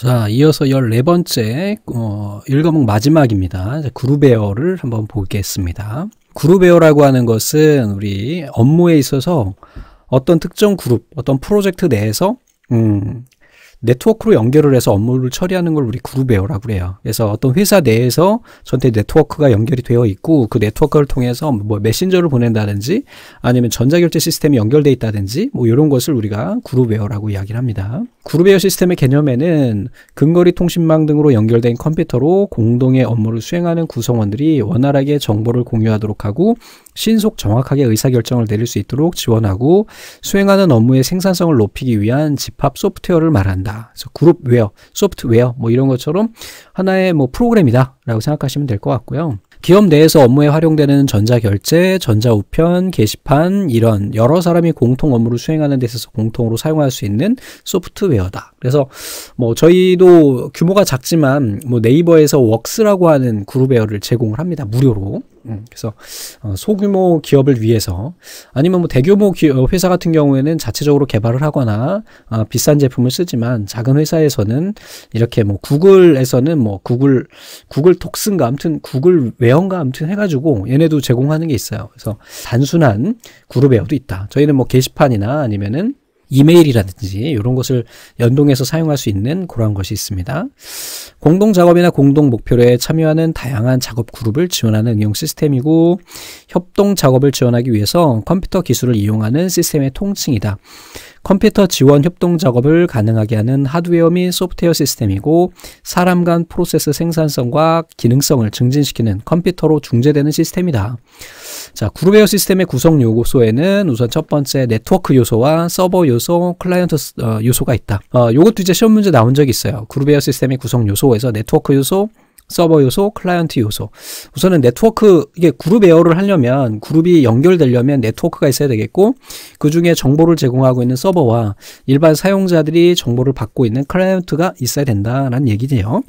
자, 이어서 14번째, 어, 1과목 마지막입니다. 그룹웨어를 한번 보겠습니다. 그룹웨어라고 하는 것은 우리 업무에 있어서 어떤 특정 그룹, 어떤 프로젝트 내에서, 음, 네트워크로 연결을 해서 업무를 처리하는 걸 우리 그룹웨어라고 해요 그래서 어떤 회사 내에서 전체 네트워크가 연결이 되어 있고 그 네트워크를 통해서 뭐 메신저를 보낸다든지 아니면 전자결제 시스템이 연결돼 있다든지 뭐 이런 것을 우리가 그룹웨어라고 이야기를 합니다. 그룹웨어 시스템의 개념에는 근거리 통신망 등으로 연결된 컴퓨터로 공동의 업무를 수행하는 구성원들이 원활하게 정보를 공유하도록 하고 신속 정확하게 의사결정을 내릴 수 있도록 지원하고 수행하는 업무의 생산성을 높이기 위한 집합 소프트웨어를 말한다. 기다 그래서 그룹 웨어, 소프트웨어 뭐 이런 것처럼 하나의 뭐 프로그램이다라고 생각하시면 될 것 같고요. 기업 내에서 업무에 활용되는 전자결제, 전자우편, 게시판 이런 여러 사람이 공통 업무를 수행하는 데 있어서 공통으로 사용할 수 있는 소프트웨어다. 그래서 뭐 저희도 규모가 작지만 뭐 네이버에서 웍스라고 하는 그룹웨어를 제공을 합니다. 무료로. 음, 그래서 어, 소규모 기업을 위해서 아니면 뭐 대규모 기업, 어, 회사 같은 경우에는 자체적으로 개발을 하거나 어, 비싼 제품을 쓰지만 작은 회사에서는 이렇게 뭐 구글에서는 뭐 구글 구글 톡슨가 아무튼 구글 외형가 아무튼 해가지고 얘네도 제공하는 게 있어요. 그래서 단순한 그룹 웨어도 있다. 저희는 뭐 게시판이나 아니면은 이메일이라든지 이런 것을 연동해서 사용할 수 있는 그러한 것이 있습니다. 공동 작업이나 공동 목표에 참여하는 다양한 작업 그룹을 지원하는 응용 시스템이고 협동 작업을 지원하기 위해서 컴퓨터 기술을 이용하는 시스템의 통칭이다. 컴퓨터 지원 협동 작업을 가능하게 하는 하드웨어 및 소프트웨어 시스템이고 사람 간 프로세스 생산성과 기능성을 증진시키는 컴퓨터로 중재되는 시스템이다. 자, 그룹웨어 시스템의 구성 요소에는 우선 첫 번째 네트워크 요소와 서버 요소 요소, 클라이언트 어, 요소가 있다. 어, 요것도 이제 시험 문제 나온 적이 있어요. 그룹웨어 시스템의 구성 요소에서 네트워크 요소, 서버 요소, 클라이언트 요소. 우선은 네트워크 이게 그룹 에어를 하려면 그룹이 연결되려면 네트워크가 있어야 되겠고 그 중에 정보를 제공하고 있는 서버와 일반 사용자들이 정보를 받고 있는 클라이언트가 있어야 된다라는 얘기네요.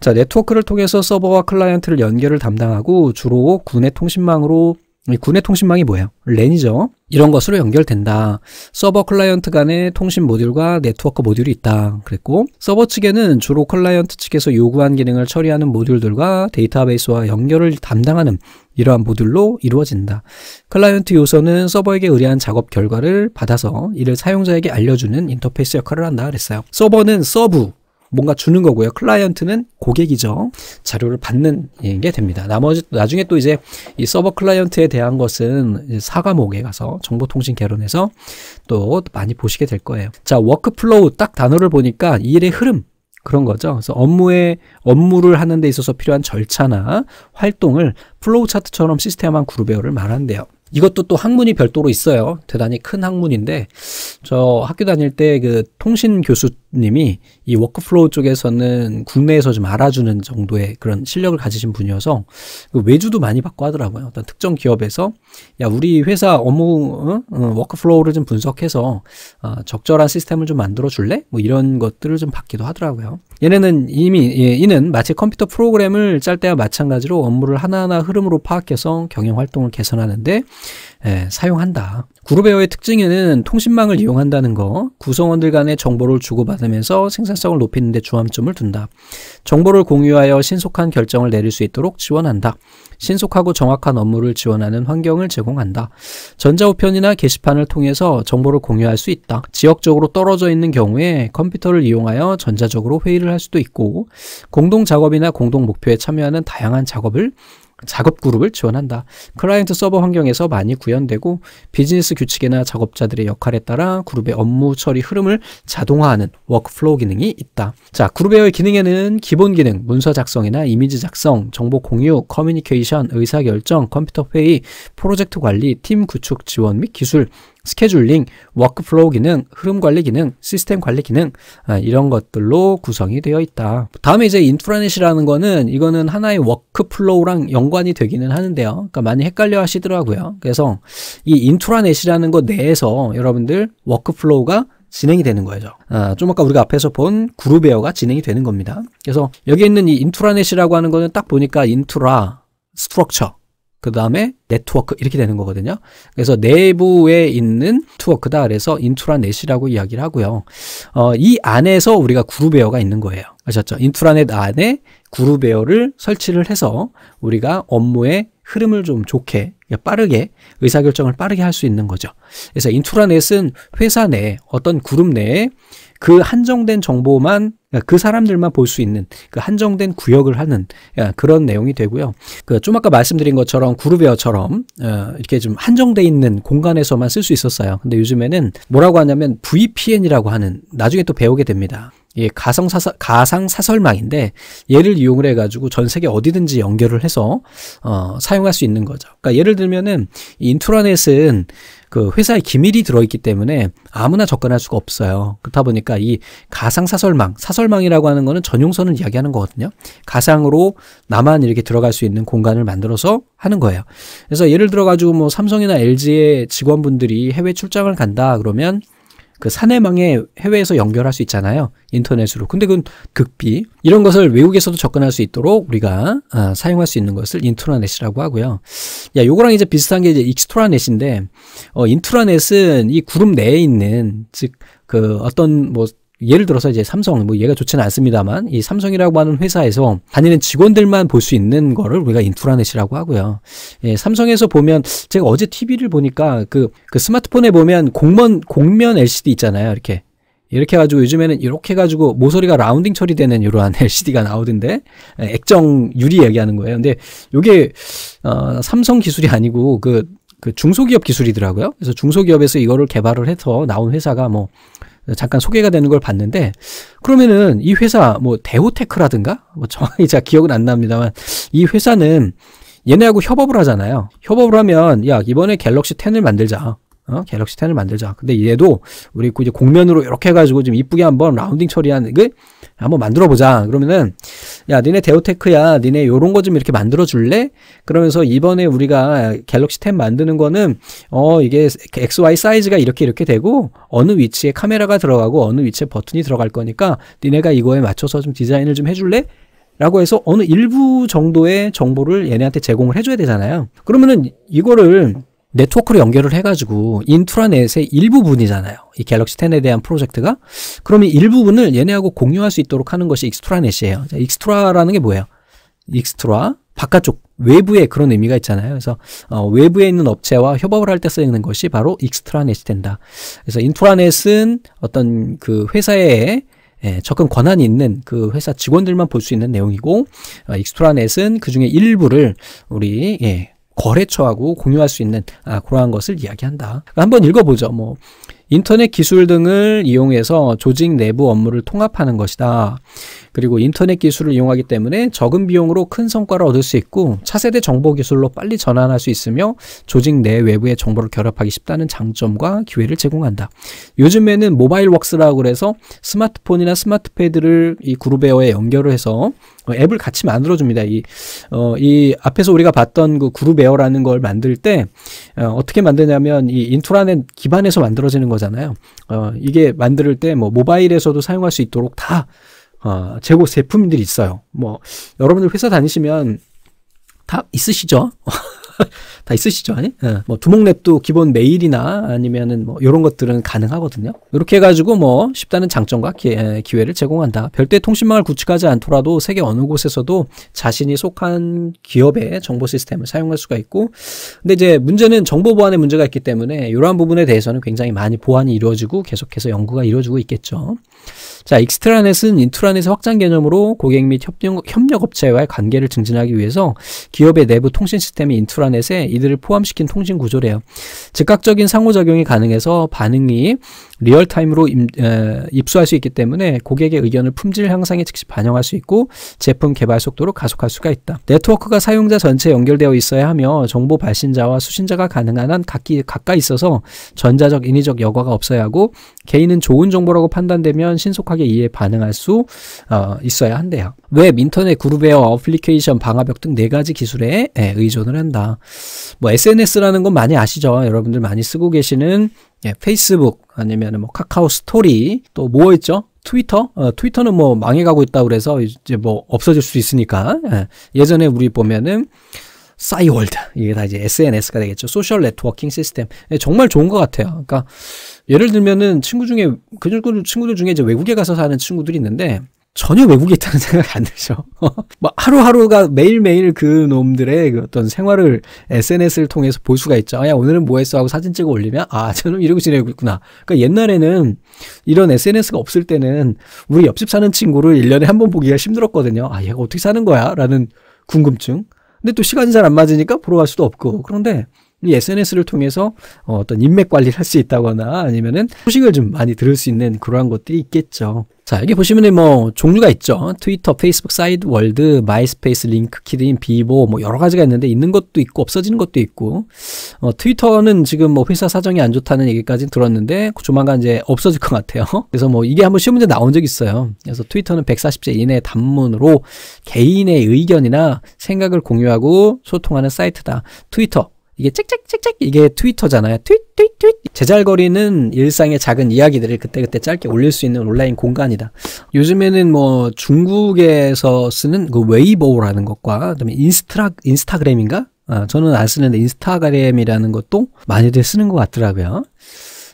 자, 네트워크를 통해서 서버와 클라이언트를 연결을 담당하고 주로 구내 통신망으로 군의 통신망이 뭐예요? 랜이죠. 이런 것으로 연결된다. 서버 클라이언트 간의 통신 모듈과 네트워크 모듈이 있다. 그랬고 서버 측에는 주로 클라이언트 측에서 요구한 기능을 처리하는 모듈들과 데이터베이스와 연결을 담당하는 이러한 모듈로 이루어진다. 클라이언트 요소는 서버에게 의뢰한 작업 결과를 받아서 이를 사용자에게 알려주는 인터페이스 역할을 한다 그랬어요. 서버는 서브 뭔가 주는 거고요. 클라이언트는 고객이죠. 자료를 받는 예, 게 됩니다. 나머지 나중에 또 이제 이 서버 클라이언트에 대한 것은 사과목에 가서 정보통신 개론에서 또 많이 보시게 될 거예요. 자, 워크플로우 딱 단어를 보니까 일의 흐름 그런 거죠. 그래서 업무에 업무를 하는 데 있어서 필요한 절차나 활동을 플로우 차트처럼 시스템한 그룹 에어를 말한대요. 이것도 또 학문이 별도로 있어요. 대단히 큰 학문인데 저 학교 다닐 때 그 통신 교수 님이 이 워크플로우 쪽에서는 국내에서 좀 알아주는 정도의 그런 실력을 가지신 분이어서 그 외주도 많이 받고 하더라고요. 어떤 특정 기업에서 야 우리 회사 업무 어? 어, 워크플로우를 좀 분석해서 어, 적절한 시스템을 좀 만들어 줄래? 뭐 이런 것들을 좀 받기도 하더라고요. 얘네는 이미 예, 이는 마치 컴퓨터 프로그램을 짤 때와 마찬가지로 업무를 하나하나 흐름으로 파악해서 경영 활동을 개선하는데 예, 사용한다. 그룹웨어의 특징에는 통신망을 이용한다는 거, 구성원들 간의 정보를 주고받으면서 생산성을 높이는 데 주안점을 둔다. 정보를 공유하여 신속한 결정을 내릴 수 있도록 지원한다. 신속하고 정확한 업무를 지원하는 환경을 제공한다. 전자우편이나 게시판을 통해서 정보를 공유할 수 있다. 지역적으로 떨어져 있는 경우에 컴퓨터를 이용하여 전자적으로 회의를 할 수도 있고 공동 작업이나 공동 목표에 참여하는 다양한 작업을 작업 그룹을 지원한다. 클라이언트 서버 환경에서 많이 구현되고 비즈니스 규칙이나 작업자들의 역할에 따라 그룹의 업무 처리 흐름을 자동화하는 워크플로우 기능이 있다. 자, 그룹웨어의 기능에는 기본 기능, 문서 작성이나 이미지 작성, 정보 공유, 커뮤니케이션, 의사결정, 컴퓨터 회의, 프로젝트 관리, 팀 구축 지원 및 기술, 스케줄링, 워크플로우 기능, 흐름 관리 기능, 시스템 관리 기능 아, 이런 것들로 구성이 되어 있다. 다음에 이제 인프라넷이라는 거는 이거는 하나의 워크플로우랑 연관이 되기는 하는데요. 그러니까 많이 헷갈려 하시더라고요. 그래서 이인프라넷이라는것 내에서 여러분들 워크플로우가 진행이 되는 거죠. 아, 좀 아까 우리가 앞에서 본 그룹웨어가 진행이 되는 겁니다. 그래서 여기 있는 이인프라넷이라고 하는 거는 딱 보니까 인프라 스트럭처 그 다음에 네트워크 이렇게 되는 거거든요. 그래서 내부에 있는 투워크다 그래서 인트라넷이라고 이야기를 하고요. 어, 이 안에서 우리가 그룹웨어가 있는 거예요. 아셨죠? 인트라넷 안에 그룹웨어를 설치를 해서 우리가 업무의 흐름을 좀 좋게 그러니까 빠르게 의사결정을 빠르게 할 수 있는 거죠. 그래서 인트라넷은 회사 내 어떤 그룹 내에 그 한정된 정보만 그러니까 그 사람들만 볼 수 있는 그 한정된 구역을 하는 예, 그런 내용이 되고요. 그 좀 아까 말씀드린 것처럼 그룹웨어처럼 어, 이렇게 좀 한정돼 있는 공간에서만 쓸 수 있었어요. 근데 요즘에는 뭐라고 하냐면 VPN이라고 하는 나중에 또 배우게 됩니다. 예, 가상 사설, 가상 사설망인데 얘를 이용을 해가지고 전 세계 어디든지 연결을 해서 어, 사용할 수 있는 거죠. 그러니까 예를 들면은 인트라넷은 그 회사의 기밀이 들어있기 때문에 아무나 접근할 수가 없어요. 그렇다 보니까 이 가상 사설망, 사설망이라고 하는 거는 전용선을 이야기하는 거거든요. 가상으로 나만 이렇게 들어갈 수 있는 공간을 만들어서 하는 거예요. 그래서 예를 들어 가지고 뭐 삼성이나 LG의 직원분들이 해외 출장을 간다 그러면 그 사내망에 해외에서 연결할 수 있잖아요. 인터넷으로. 근데 그건 극비. 이런 것을 외국에서도 접근할 수 있도록 우리가 아, 사용할 수 있는 것을 인트라넷이라고 하고요. 야, 요거랑 이제 비슷한 게 이제 익스트라넷인데 어, 인트라넷은 이 그룹 내에 있는 즉 그 어떤 뭐 예를 들어서 이제 삼성 뭐 얘가 좋지는 않습니다만 이 삼성이라고 하는 회사에서 다니는 직원들만 볼 수 있는 거를 우리가 인프라넷이라고 하고요. 예, 삼성에서 보면 제가 어제 TV를 보니까 그, 그 스마트폰에 보면 공면 공면 LCD 있잖아요. 이렇게 이렇게 해가지고 요즘에는 이렇게 해가지고 모서리가 라운딩 처리되는 이러한 LCD가 나오던데 예, 액정 유리 얘기하는 거예요. 근데 이게 어, 삼성 기술이 아니고 그, 그 중소기업 기술이더라고요. 그래서 중소기업에서 이거를 개발을 해서 나온 회사가 뭐 잠깐 소개가 되는 걸 봤는데 그러면은 이 회사 뭐 대호테크라든가 뭐 정확히 제가 기억은 안 납니다만 이 회사는 얘네하고 협업을 하잖아요. 협업을 하면 야 이번에 갤럭시 10을 만들자. 어? 갤럭시 10을 만들자. 근데 얘도 우리 그 이제 공면으로 이렇게 해가지고 좀 이쁘게 한번 라운딩 처리한 그 한번 만들어 보자. 그러면은 야 니네 데오테크야 니네 요런 거 좀 이렇게 만들어 줄래? 그러면서 이번에 우리가 갤럭시 10 만드는 거는 어 이게 XY 사이즈가 이렇게 이렇게 되고 어느 위치에 카메라가 들어가고 어느 위치에 버튼이 들어갈 거니까 니네가 이거에 맞춰서 좀 디자인을 좀 해줄래? 라고 해서 어느 일부 정도의 정보를 얘네한테 제공을 해줘야 되잖아요. 그러면은 이거를 네트워크로 연결을 해가지고 인트라넷의 일부분이잖아요. 이 갤럭시 10에 대한 프로젝트가. 그럼 이 일부분을 얘네하고 공유할 수 있도록 하는 것이 익스트라넷이에요. 자, 익스트라라는 게 뭐예요? 익스트라, 바깥쪽, 외부에 그런 의미가 있잖아요. 그래서 어, 외부에 있는 업체와 협업을 할 때 쓰이는 것이 바로 익스트라넷이 된다. 그래서 인트라넷은 어떤 그 회사의 예, 접근 권한이 있는 그 회사 직원들만 볼 수 있는 내용이고 어, 익스트라넷은 그 중에 일부를 우리 예, 거래처하고 공유할 수 있는 아, 그러한 것을 이야기한다. 그러니까 한번 읽어보죠. 뭐 인터넷 기술 등을 이용해서 조직 내부 업무를 통합하는 것이다. 그리고 인터넷 기술을 이용하기 때문에 적은 비용으로 큰 성과를 얻을 수 있고 차세대 정보 기술로 빨리 전환할 수 있으며 조직 내 외부의 정보를 결합하기 쉽다는 장점과 기회를 제공한다. 요즘에는 모바일 웍스라고 그래서 스마트폰이나 스마트패드를 이 그룹웨어에 어, 연결을 해서 어, 앱을 같이 만들어줍니다. 이, 어, 이 앞에서 우리가 봤던 그 그룹웨어라는 걸 만들 때 어, 떻게 만드냐면 이 인트라넷 기반에서 만들어지는 거잖아요. 어, 이게 만들 때뭐 모바일에서도 사용할 수 있도록 다 어, 재고 제품들이 있어요. 뭐 여러분들 회사 다니시면 다 있으시죠? 다 있으시죠? 아니? 예? 어. 예. 뭐 두목랩도 기본 메일이나 아니면은 뭐 이런 것들은 가능하거든요. 이렇게 해가지고 뭐 쉽다는 장점과 예, 기회, 를 제공한다. 별도의 통신망을 구축하지 않더라도 세계 어느 곳에서도 자신이 속한 기업의 정보 시스템을 사용할 수가 있고, 근데 이제 문제는 정보 보안의 문제가 있기 때문에 이러한 부분에 대해서는 굉장히 많이 보완이 이루어지고 계속해서 연구가 이루어지고 있겠죠. 자, 익스트라넷은 인트라넷의 확장 개념으로 고객 및 협력, 협력업체와의 관계를 증진하기 위해서 기업의 내부 통신 시스템이 인트라넷 인터넷에 이들을 포함시킨 통신 구조래요. 즉각적인 상호작용이 가능해서 반응이 리얼타임으로 입수할 수 있기 때문에 고객의 의견을 품질 향상에 즉시 반영할 수 있고 제품 개발 속도로 가속할 수가 있다. 네트워크가 사용자 전체에 연결되어 있어야 하며 정보 발신자와 수신자가 가능한 한 각기 가까이 있어서 전자적 인위적 여과가 없어야 하고 개인은 좋은 정보라고 판단되면 신속하게 이에 반응할 수 어, 있어야 한대요. 웹, 인터넷, 그룹웨어, 어플리케이션, 방화벽 등 네 가지 기술에 의존을 한다. 않을까. 뭐 SNS라는 건 많이 아시죠? 여러분들 많이 쓰고 계시는 예, 페이스북 아니면 뭐 카카오 스토리 또 뭐있죠 트위터? 어, 트위터는 뭐 망해가고 있다 그래서 이제 뭐 없어질 수 있으니까 예, 전에 우리 보면은 싸이월드 이게 다 이제 SNS가 되겠죠. 소셜 네트워킹 시스템 예, 정말 좋은 것 같아요. 그러니까 예를 들면은 친구 중에 그 친구들 중에 이제 외국에 가서 사는 친구들이 있는데 전혀 외국에 있다는 생각이 안드죠뭐 하루하루가 매일매일 그 놈들의 그 어떤 생활을 SNS를 통해서 볼 수가 있죠. 아, 야, 오늘은 뭐 했어? 하고 사진 찍어 올리면, 아, 저는 이러고 지내고 있구나. 그러니까 옛날에는 이런 SNS가 없을 때는 우리 옆집 사는 친구를 1년에 한 번 보기가 힘들었거든요. 아, 얘가 어떻게 사는 거야? 라는 궁금증. 근데 또 시간이 잘 안 맞으니까 보러 갈 수도 없고. 그런데 이 SNS를 통해서 어, 어떤 인맥 관리를 할 수 있다거나 아니면은 소식을 좀 많이 들을 수 있는 그러한 것들이 있겠죠. 자, 여기 보시면 뭐 종류가 있죠. 트위터, 페이스북, 사이드 월드, 마이스페이스, 링크키드인, 비보 뭐 여러 가지가 있는데 있는 것도 있고 없어지는 것도 있고 어, 트위터는 지금 뭐 회사 사정이 안 좋다는 얘기까지 들었는데 조만간 이제 없어질 것 같아요. 그래서 뭐 이게 한번 시험 문제 나온 적 있어요. 그래서 트위터는 140제 이내 단문으로 개인의 의견이나 생각을 공유하고 소통하는 사이트다. 트위터 이게 짹짹짹짹 이게 트위터잖아요. 트윗 제잘거리는 일상의 작은 이야기들을 그때그때 짧게 올릴 수 있는 온라인 공간이다. 요즘에는 뭐 중국에서 쓰는 그 웨이보라는 것과 그다음에 인스타 인스타그램인가? 아, 저는 안 쓰는데 인스타그램이라는 것도 많이들 쓰는 것 같더라고요.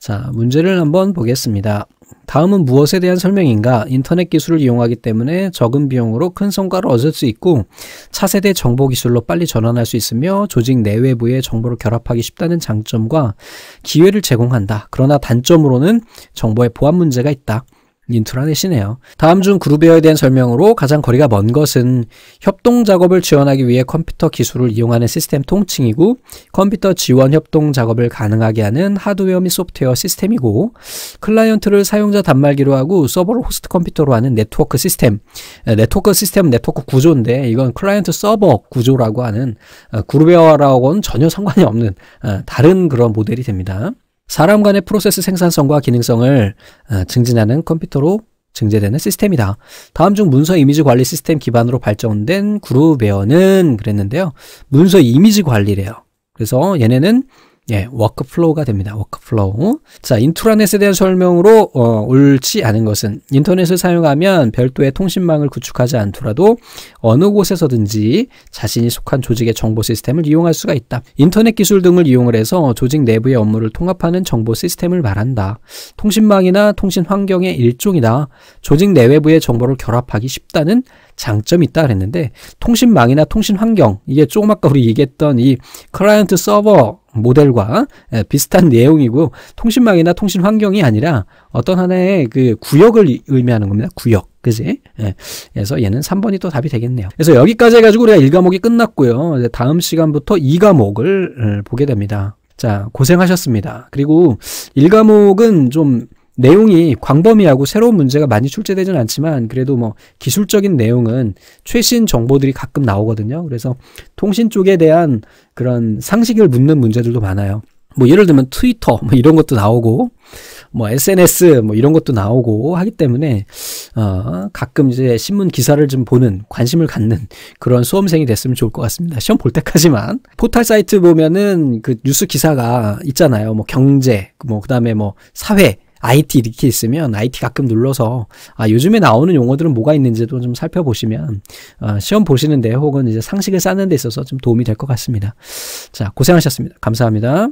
자, 문제를 한번 보겠습니다. 다음은 무엇에 대한 설명인가? 인터넷 기술을 이용하기 때문에 적은 비용으로 큰 성과를 얻을 수 있고 차세대 정보 기술로 빨리 전환할 수 있으며 조직 내외부의 정보를 결합하기 쉽다는 장점과 기회를 제공한다. 그러나 단점으로는 정보의 보안 문제가 있다. 인트라넷이네요. 다음 중 그룹웨어에 대한 설명으로 가장 거리가 먼 것은 협동 작업을 지원하기 위해 컴퓨터 기술을 이용하는 시스템 통칭이고 컴퓨터 지원 협동 작업을 가능하게 하는 하드웨어 및 소프트웨어 시스템이고 클라이언트를 사용자 단말기로 하고 서버를 호스트 컴퓨터로 하는 네트워크 시스템 네트워크 시스템 네트워크 구조인데 이건 클라이언트 서버 구조라고 하는 어, 그룹웨어라고는 전혀 상관이 없는 어, 다른 그런 모델이 됩니다. 사람 간의 프로세스 생산성과 기능성을 어, 증진하는 컴퓨터로 증제되는 시스템이다. 다음 중 문서 이미지 관리 시스템 기반으로 발전된 그루베어는 그랬는데요. 문서 이미지 관리래요. 그래서 얘네는 예, 워크플로우가 됩니다. 워크플로우. 자, 인트라넷에 대한 설명으로 어, 옳지 않은 것은 인터넷을 사용하면 별도의 통신망을 구축하지 않더라도 어느 곳에서든지 자신이 속한 조직의 정보 시스템을 이용할 수가 있다. 인터넷 기술 등을 이용을 해서 조직 내부의 업무를 통합하는 정보 시스템을 말한다. 통신망이나 통신 환경의 일종이다. 조직 내외부의 정보를 결합하기 쉽다는 장점이 있다 그랬는데 통신망이나 통신 환경 이게 조금 아까 우리 얘기했던 이 클라이언트 서버 모델과 예, 비슷한 내용이고 통신망이나 통신 환경이 아니라 어떤 하나의 그 구역을 의미하는 겁니다. 구역. 그지? 예. 그래서 얘는 3번이 또 답이 되겠네요. 그래서 여기까지 해가지고 우리가 1과목이 끝났고요. 이제 다음 시간부터 2과목을 예, 보게 됩니다. 자, 고생하셨습니다. 그리고 1과목은 좀 내용이 광범위하고 새로운 문제가 많이 출제되진 않지만 그래도 뭐 기술적인 내용은 최신 정보들이 가끔 나오거든요. 그래서 통신 쪽에 대한 그런 상식을 묻는 문제들도 많아요. 뭐 예를 들면 트위터 뭐 이런 것도 나오고 뭐 SNS 뭐 이런 것도 나오고 하기 때문에 어 가끔 이제 신문 기사를 좀 보는 관심을 갖는 그런 수험생이 됐으면 좋을 것 같습니다. 시험 볼 때까지만 포털 사이트 보면은 그 뉴스 기사가 있잖아요. 뭐 경제 뭐 그다음에 뭐 사회 IT 이렇게 있으면 IT 가끔 눌러서 아, 요즘에 나오는 용어들은 뭐가 있는지도 좀 살펴보시면 어, 시험 보시는데 혹은 이제 상식을 쌓는 데 있어서 좀 도움이 될 것 같습니다. 자, 고생하셨습니다. 감사합니다.